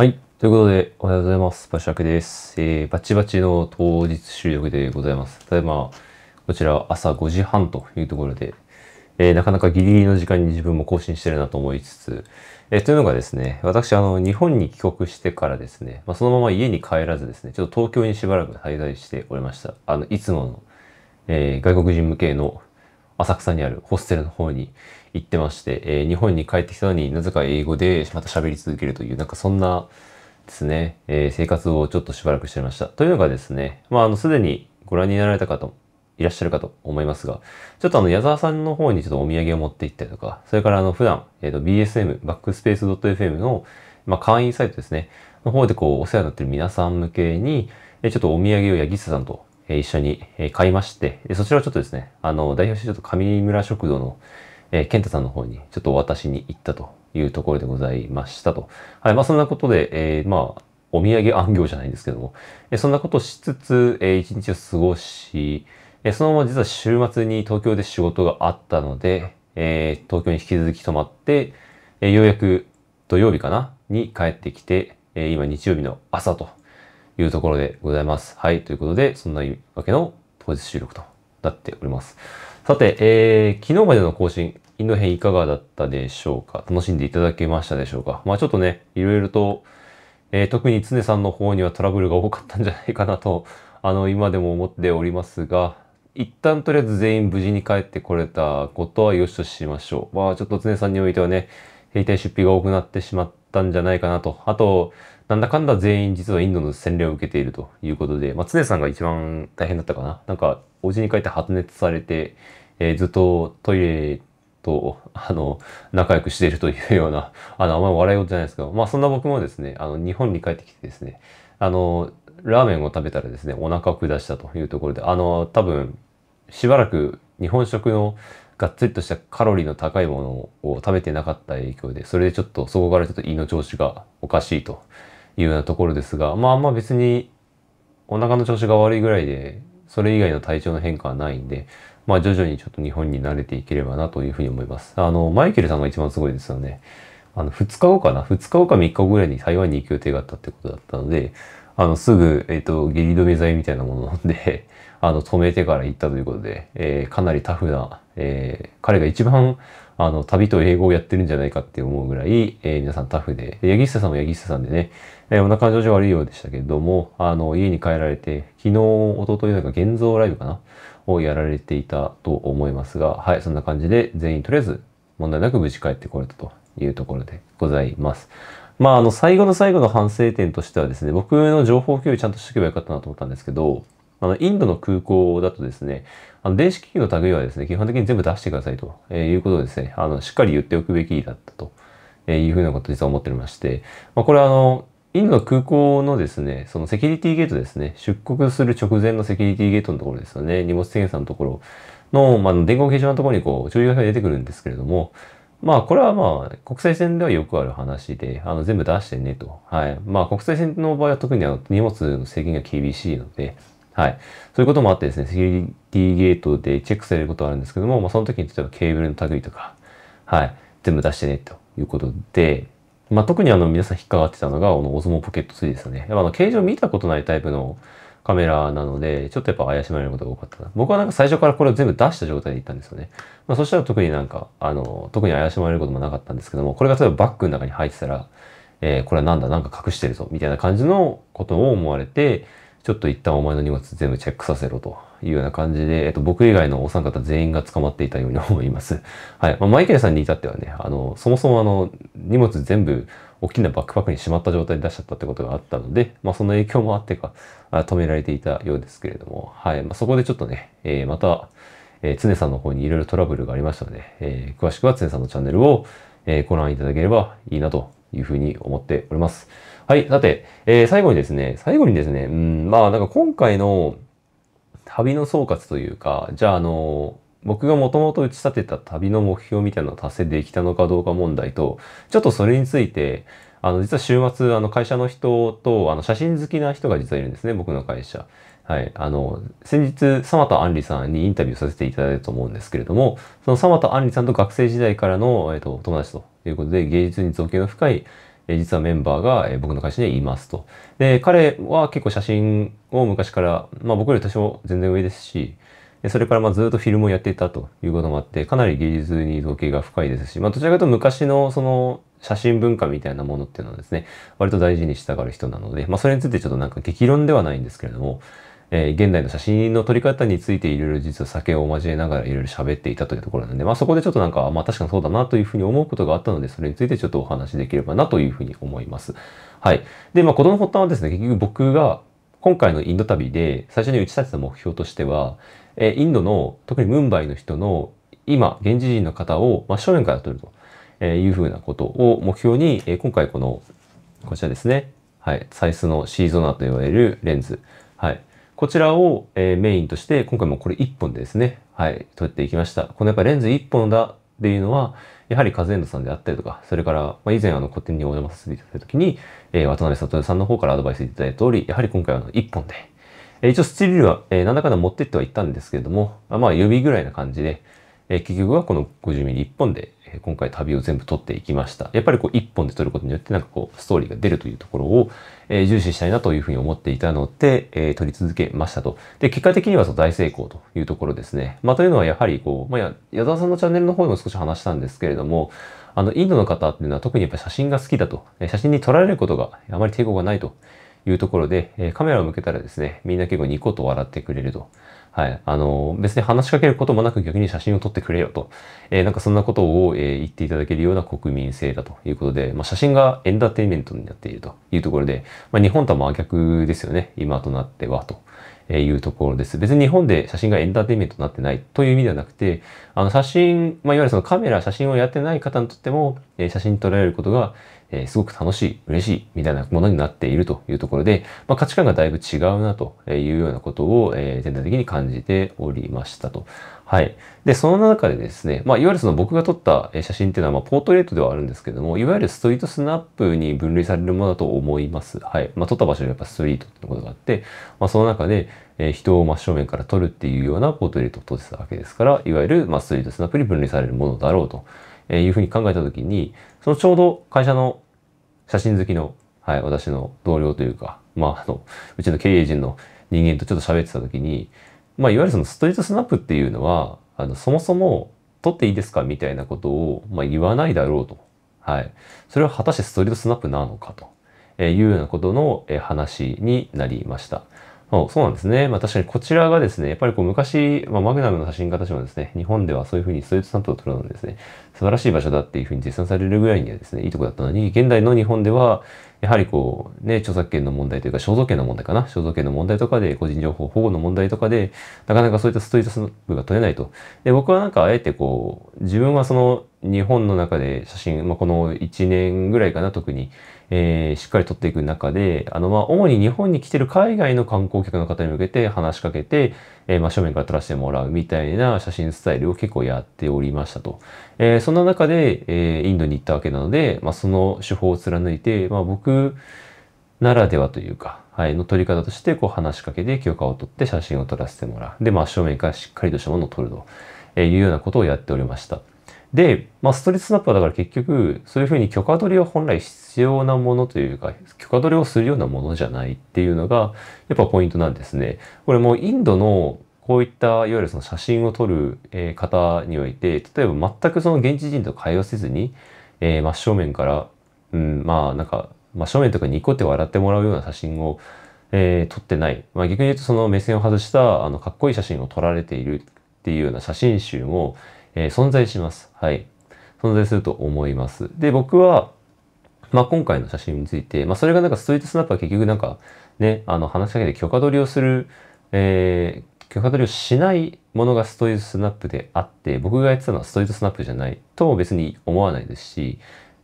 はい。ということで、おはようございます。バシャクです。えー、バチバチの当日収録でございます。ただいま、こちら朝5時半というところで、えー、なかなかギリギリの時間に自分も更新してるなと思いつつ、えー、というのがですね、私、あの、日本に帰国してからですね、まあ、そのまま家に帰らずですね、ちょっと東京にしばらく滞在しておりました。あの、いつもの、え外国人向けの浅草にあるホステルの方に行ってまして、えー、日本に帰ってきたのになぜか英語でまた喋り続けるという、なんかそんなですね、えー、生活をちょっとしばらくしてました。というのがですね、まあ、あの、すでにご覧になられた方もいらっしゃるかと思いますが、ちょっとあの、矢沢さんの方にちょっとお土産を持って行ったりとか、それからあの、普段、えっ、ー、と、BSM、バックスペース .fm の、まあ、会員サイトですね、の方でこう、お世話になってる皆さん向けに、ちょっとお土産を八木下さんと一緒に買いまして、そちらをちょっとですね、あの、代表してちょっと上村食堂の、えー、健太さんの方にちょっとお渡しに行ったというところでございましたと。はい、まあそんなことで、えー、まあ、お土産暗行じゃないんですけども、えー、そんなことしつつ、えー、一日を過ごし、えー、そのまま実は週末に東京で仕事があったので、えー、東京に引き続き泊まって、えー、ようやく土曜日かなに帰ってきて、えー、今日曜日の朝というところでございます。はい。ということで、そんなわけの当日収録となっております。さて、えー、昨日までの更新、インド編いかがだったでしょうか楽しんでいただけましたでしょうかまあちょっとね、いろいろと、えー、特に常さんの方にはトラブルが多かったんじゃないかなと、あの、今でも思っておりますが、一旦とりあえず全員無事に帰ってこれたことは良しとしましょう。まあちょっと常さんにおいてはね、兵隊出費が多くなってしまったんじゃないかなと。あと、なんだかんだ全員実はインドの洗礼を受けているということで、まあ、常さんが一番大変だったかな。なんか、お家に帰って発熱されて、えー、ずっとトイレと、あの、仲良くしているというような、あの、あんまり笑い事じゃないですけど、まあそんな僕もですね、あの、日本に帰ってきてですね、あの、ラーメンを食べたらですね、お腹を下したというところで、あの、多分、しばらく日本食のがっつりとしたカロリーの高いものを食べてなかった影響で、それでちょっと、そこからちょっと胃の調子がおかしいというようなところですが、まあ、まあ別にお腹の調子が悪いぐらいで、それ以外の体調の変化はないんで、まあ徐々にちょっと日本に慣れていければなというふうに思います。あの、マイケルさんが一番すごいですよね。あの、2日後かな ?2 日後か3日後ぐらいに台湾に行く予定があったってことだったので、あの、すぐ、えっ、ー、と、下痢止め剤みたいなもの飲んで、あの、止めてから行ったということで、えー、かなりタフな、えー、彼が一番あの、旅と英語をやってるんじゃないかって思うぐらい、えー、皆さんタフで、柳下さんも柳下さんでね、えー、お腹の調子悪いようでしたけれども、あの、家に帰られて、昨日、おとといなんか現像ライブかなをやられていたと思いますが、はい、そんな感じで全員とりあえず問題なく無事帰ってこれたというところでございます。まあ、あの、最後の最後の反省点としてはですね、僕の情報共有ちゃんとしておけばよかったなと思ったんですけど、あの、インドの空港だとですね、あの、電子機器の類はですね、基本的に全部出してくださいと、えいうことをですね、あの、しっかり言っておくべきだったと、えいうふうなことを実は思っておりまして、まあ、これはあの、インドの空港のですね、そのセキュリティゲートですね、出国する直前のセキュリティゲートのところですよね、荷物検査のところの、まあ、電光掲示板のところにこう、注意書きが出てくるんですけれども、まあこれはまあ国際線ではよくある話で、あの全部出してねと。はい。まあ国際線の場合は特にあの荷物の制限が厳しいので、はい。そういうこともあってですね、セキュリティゲートでチェックされることはあるんですけども、まあ、その時に例えばケーブルの類とか、はい、全部出してね、ということで、まあ、特にあの皆さん引っかかってたのが、このオズモポケット3ですよね。やっぱあの形状見たことないタイプのカメラなので、ちょっとやっぱ怪しまれることが多かったな。僕はなんか最初からこれを全部出した状態で行ったんですよね。まあ、そしたら特になんか、あの、特に怪しまれることもなかったんですけども、これが例えばバッグの中に入ってたら、えー、これはなんだ、なんか隠してるぞ、みたいな感じのことを思われて、ちょっと一旦お前の荷物全部チェックさせろというような感じで、えっと、僕以外のお三方全員が捕まっていたように思います。はい。まあ、マイケルさんに至ってはね、あの、そもそもあの、荷物全部大きなバックパックにしまった状態で出しちゃったってことがあったので、まあ、その影響もあってか、止められていたようですけれども、はい。まあ、そこでちょっとね、えー、また、えー、常さんの方にいろいろトラブルがありましたので、えー、詳しくは常さんのチャンネルを、えー、ご覧いただければいいなというふうに思っております。はい。さて、えー、最後にですね、最後にですね、うん、まあなんか今回の旅の総括というか、じゃああの、僕がもともと打ち立てた旅の目標みたいなのを達成できたのかどうか問題と、ちょっとそれについて、あの、実は週末、あの、会社の人と、あの、写真好きな人が実はいるんですね、僕の会社。はい。あの、先日、サマタアンリさんにインタビューさせていただいたと思うんですけれども、そのサマタアンリさんと学生時代からの、えっと、友達とということで、芸術に造形の深い、え実はメンバーが、え僕の会社にいますと。で、彼は結構写真を昔から、まあ僕より多少全然上ですし、それからまあずっとフィルムをやっていたということもあって、かなり芸術に造形が深いですし、まあどちらかというと昔のその写真文化みたいなものっていうのはですね、割と大事にしたがる人なので、まあそれについてちょっとなんか激論ではないんですけれども、えー、現代の写真の撮り方についていろいろ実は酒を交えながらいろいろ喋っていたというところなんで、まあそこでちょっとなんか、まあ確かにそうだなというふうに思うことがあったので、それについてちょっとお話しできればなというふうに思います。はい。で、まあことの発端はですね、結局僕が今回のインド旅で最初に打ち立てた目標としては、えー、インドの、特にムンバイの人の今、現地人の方を真正面から撮ると。えいうふうなことを目標に、えー、今回この、こちらですね。はい。サイスのシーゾナと言われるレンズ。はい。こちらを、えメインとして、今回もこれ1本でですね、はい、撮っていきました。このやっぱレンズ1本だっていうのは、やはりカズエンドさんであったりとか、それから、まあ、以前あの古典にお邪魔させていただいたときに、えー、渡辺悟さんの方からアドバイスいただいた通り、やはり今回はあの1本で、えー、一応スチールは、えー、なんだかんだ持ってってはいったんですけれども、まあ予備ぐらいな感じで、えー、結局はこの 50mm1 本で、今回旅を全部撮っていきました。やっぱりこう一本で撮ることによってなんかこうストーリーが出るというところを、え重視したいなというふうに思っていたので、え撮り続けましたと。で、結果的にはそう大成功というところですね。まあというのはやはりこう、まあ、矢沢さんのチャンネルの方でも少し話したんですけれども、あの、インドの方っていうのは特にやっぱ写真が好きだと。写真に撮られることがあまり抵抗がないというところで、カメラを向けたらですね、みんな結構ニコッと笑ってくれると。はい。あの、別に話しかけることもなく逆に写真を撮ってくれよと。えー、なんかそんなことを、えー、言っていただけるような国民性だということで、まあ、写真がエンターテインメントになっているというところで、まあ、日本とは真逆ですよね。今となってはと。いうところです。別に日本で写真がエンターテインメントになってないという意味ではなくて、あの写真、まあ、いわゆるそのカメラ、写真をやってない方にとっても、え写真撮られることが、えすごく楽しい、嬉しい、みたいなものになっているというところで、まあ、価値観がだいぶ違うなというようなことを、え全体的に感じておりましたと。はい。で、その中でですね、まあ、いわゆるその僕が撮った写真っていうのは、まあ、ポートレートではあるんですけども、いわゆるストリートスナップに分類されるものだと思います。はい。まあ、撮った場所にやっぱストリートってことがあって、まあ、その中で、え人を真正面から撮るっていうようなポートレートを撮ってたわけですから、いわゆる、まストリートスナップに分類されるものだろうと。えいうふうに考えた時に、そのちょうど会社の写真好きの、はい、私の同僚というか、まあ、あの、うちの経営陣の人間とちょっと喋ってた時に、まあ、いわゆるそのストリートスナップっていうのは、あの、そもそも撮っていいですかみたいなことを、まあ、言わないだろうと。はい。それは果たしてストリートスナップなのかと。えいうようなことの話になりました。あそうなんですね。まあ確かにこちらがですね、やっぱりこう昔、まあ、マグナムの写真家たちもですね、日本ではそういうふうにストレートスタンプを取るのですね、素晴らしい場所だっていうふうに絶賛されるぐらいにはですね、いいとこだったのに、現代の日本では、やはりこう、ね、著作権の問題というか、肖像権の問題かな、肖像権の問題とかで、個人情報保護の問題とかで、なかなかそういったストリートスタンプが取れないと。で、僕はなんかあえてこう、自分はその日本の中で写真、まあこの1年ぐらいかな、特に、えー、しっかり取っていく中で、あの、まあ、主に日本に来てる海外の観光客の方に向けて話しかけて、えー、まあ、正面から撮らせてもらうみたいな写真スタイルを結構やっておりましたと。えー、そんな中で、えー、インドに行ったわけなので、まあ、その手法を貫いて、まあ、僕ならではというか、はい、の撮り方として、こう話しかけて許可を取って写真を撮らせてもらう。で、まあ、正面からしっかりとしたものを撮ると。えいうようなことをやっておりました。で、まあ、ストレートスナップはだから結局、そういうふうに許可取りは本来必要なものというか、許可取りをするようなものじゃないっていうのが、やっぱポイントなんですね。これもインドのこういったいわゆるその写真を撮る方において、例えば全くその現地人と会話せずに、えー、真正面から、うん、まあなんか、真正面とかニコって笑ってもらうような写真を、えー、撮ってない。まあ逆に言うとその目線を外した、あの、かっこいい写真を撮られているっていうような写真集も、えー、存在します。はい。存在すると思います。で、僕は、まあ、今回の写真について、まあ、それがなんかストリートスナップは結局なんか、ね、あの、話しかけて許可取りをする、えー、許可取りをしないものがストリートスナップであって、僕がやってたのはストリートスナップじゃないとも別に思わないですし、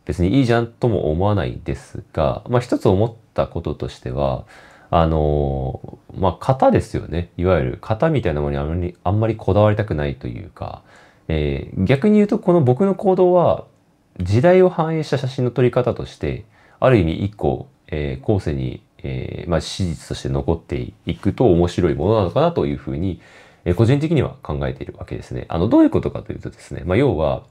別にいいじゃんとも思わないですが、まあ、一つ思ったこととしては、あのー、まあ、型ですよね。いわゆる型みたいなものにあんまり、あんまりこだわりたくないというか、えー、逆に言うとこの僕の行動は時代を反映した写真の撮り方としてある意味一個、えー、後世に、えーまあ、史実として残っていくと面白いものなのかなというふうに、えー、個人的には考えているわけですね。あのどういうことかというとですね、まあ、要は、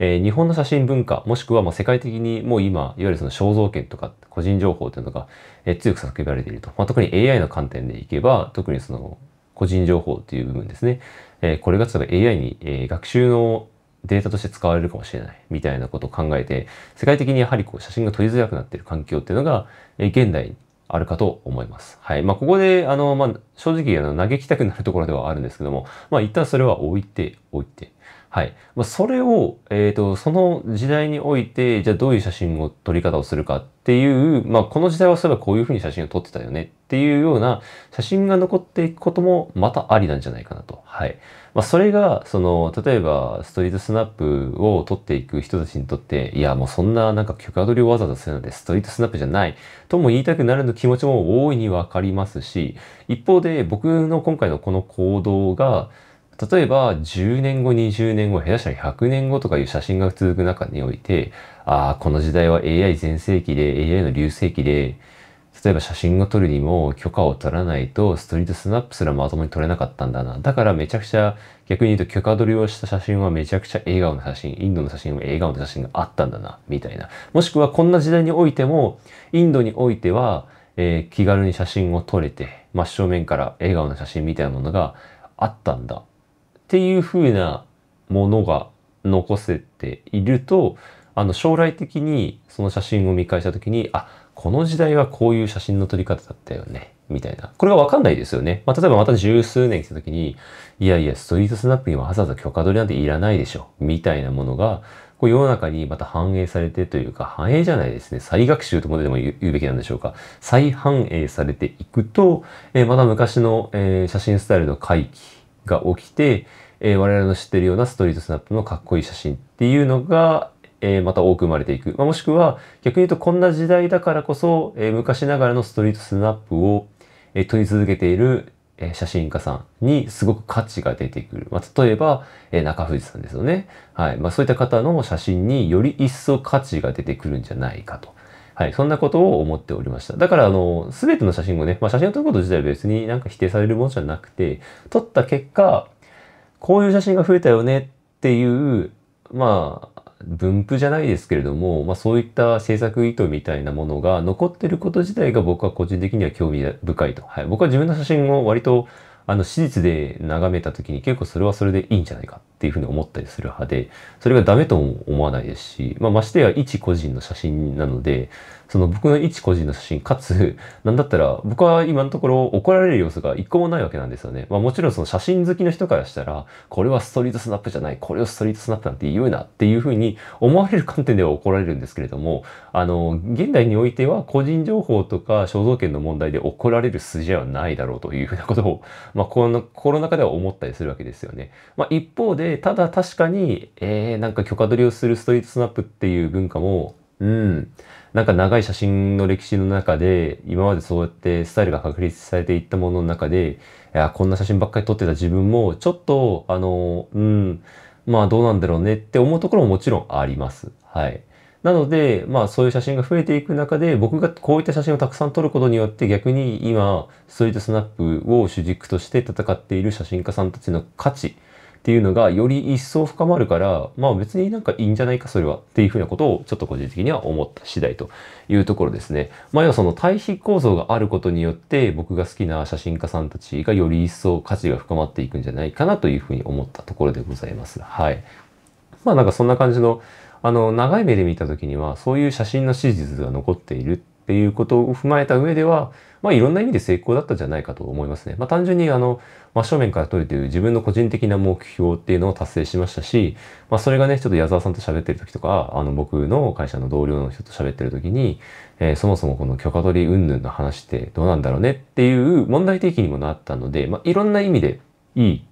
えー、日本の写真文化もしくはまあ世界的にもう今いわゆるその肖像権とか個人情報というのが、えー、強く叫ばれていると、まあ、特に AI の観点でいけば特にその個人情報っていう部分ですね。えー、これが例えば AI に、えー、学習のデータとして使われるかもしれないみたいなことを考えて、世界的にやはりこう写真が撮りづらくなっている環境っていうのが、えー、現代あるかと思います。はい。まあ、ここで、あの、まあ、正直、あの、嘆きたくなるところではあるんですけども、まあ、一旦それは置いておいて、はい。まあ、それを、えっ、ー、と、その時代において、じゃあどういう写真を撮り方をするかっていう、まあ、この時代はそういえばこういうふうに写真を撮ってたよねっていうような写真が残っていくこともまたありなんじゃないかなと。はい。まあ、それが、その、例えばストリートスナップを撮っていく人たちにとって、いや、もうそんななんか曲可りをわざわざするのでストリートスナップじゃないとも言いたくなるの気持ちも大いにわかりますし、一方で僕の今回のこの行動が、例えば10年後、20年後、下手したら100年後とかいう写真が続く中において、ああ、この時代は AI 全盛期で、AI の流星期で、例えば写真を撮るにも許可を取らないとストリートスナップすらまともに撮れなかったんだな。だからめちゃくちゃ逆に言うと許可取りをした写真はめちゃくちゃ笑顔の写真、インドの写真は笑顔の写真があったんだな、みたいな。もしくはこんな時代においても、インドにおいては、えー、気軽に写真を撮れて、真正面から笑顔の写真みたいなものがあったんだっていう風なものが残せているとあの将来的にその写真を見返した時にあこの時代はこういう写真の撮り方だったよねみたいなこれがわかんないですよね、まあ、例えばまた十数年来た時にいやいやストリートスナップにはわざわざ許可取りなんていらないでしょみたいなものがこう世の中にまた反映されてというか、反映じゃないですね。再学習ともでも言うべきなんでしょうか。再反映されていくと、えー、また昔の、えー、写真スタイルの回帰が起きて、えー、我々の知ってるようなストリートスナップのかっこいい写真っていうのが、えー、また多く生まれていく、まあ、もしくは逆に言うとこんな時代だからこそ、えー、昔ながらのストリートスナップを、えー、撮り続けている、えー、写真家さんにすごく価値が出てくる、まあ、例えば、えー、中藤さんですよね、はいまあ、そういった方の写真により一層価値が出てくるんじゃないかと。はい、そんなことを思っておりました。だから、あの、すべての写真をね、まあ、写真を撮ること自体は別になんか否定されるものじゃなくて、撮った結果、こういう写真が増えたよねっていう、まあ、分布じゃないですけれども、まあ、そういった制作意図みたいなものが残ってること自体が僕は個人的には興味深いと。はい、僕は自分の写真を割とあの史実で眺めた時に結構それはそれでいいんじゃないかっていうふうに思ったりする派で、それがダメとも思わないですし、まあ、ましてや一個人の写真なので、その僕の一個人の写真、かつ、なんだったら僕は今のところ怒られる要素が一個もないわけなんですよね。まあ、もちろんその写真好きの人からしたら、これはストリートスナップじゃない、これをストリートスナップなんて言うなっていうふうに思われる観点では怒られるんですけれども、あの、現代においては個人情報とか肖像権の問題で怒られる筋合いはないだろうというふうなことを、まあ、このコロナ禍では思ったりするわけですよね。まあ、一方で、で、ただ確かに、えー、なんか許可取りをするストリートスナップっていう文化も、うん、なんか長い写真の歴史の中で、今までそうやってスタイルが確立されていったものの中で、いや、こんな写真ばっかり撮ってた自分も、ちょっと、あの、うん、まあどうなんだろうねって思うところももちろんあります。はい。なので、まあそういう写真が増えていく中で、僕がこういった写真をたくさん撮ることによって逆に今、ストリートスナップを主軸として戦っている写真家さんたちの価値っていうのがより一層深まるから、まあ別になんかいいんじゃないかそれはっていうふうなことをちょっと個人的には思った次第というところですね。まあ要はその対比構造があることによって僕が好きな写真家さんたちがより一層価値が深まっていくんじゃないかなというふうに思ったところでございます。はい。まあなんかそんな感じのあの長い目で見た時にはそういう写真の史実が残っているっていうことを踏まえた上では、まあ、いろんな意味で成功だったんじゃないかと思いますね。まあ、単純にあの、真正面から取れている自分の個人的な目標っていうのを達成しましたし、まあ、それがね、ちょっと矢沢さんと喋ってる時とか、あの、僕の会社の同僚の人と喋ってる時に、えー、そもそもこの許可取り云々の話ってどうなんだろうねっていう問題提起にもなったので、まあ、いろんな意味でいい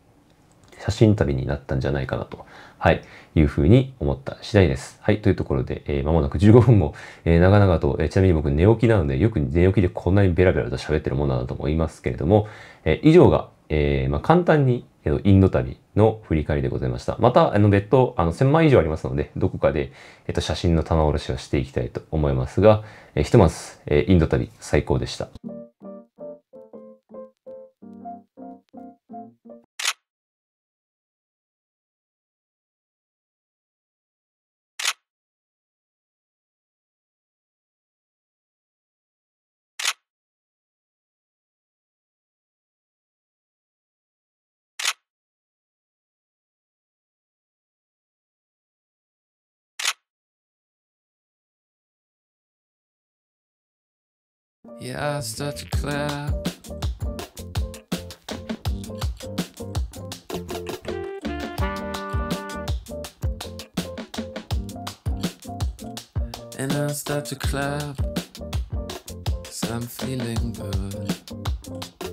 写真旅になったんじゃないかなと、はい、いうふうに思った次第です。はい、というところで、えー、間もなく15分も、えー、長々と、えー、ちなみに僕寝起きなので、よく寝起きでこんなにベラベラと喋ってるものだなと思いますけれども、えー、以上が、えー、まあ、簡単にえー、インド旅の振り返りでございました。また、あの、別途、あの、1000万以上ありますので、どこかで、えっ、と、写真の棚卸しをしていきたいと思いますが、えひとまず、えインド旅、最高でした。Yeah, I start to clap. And I start to clap, cause I'm feeling good.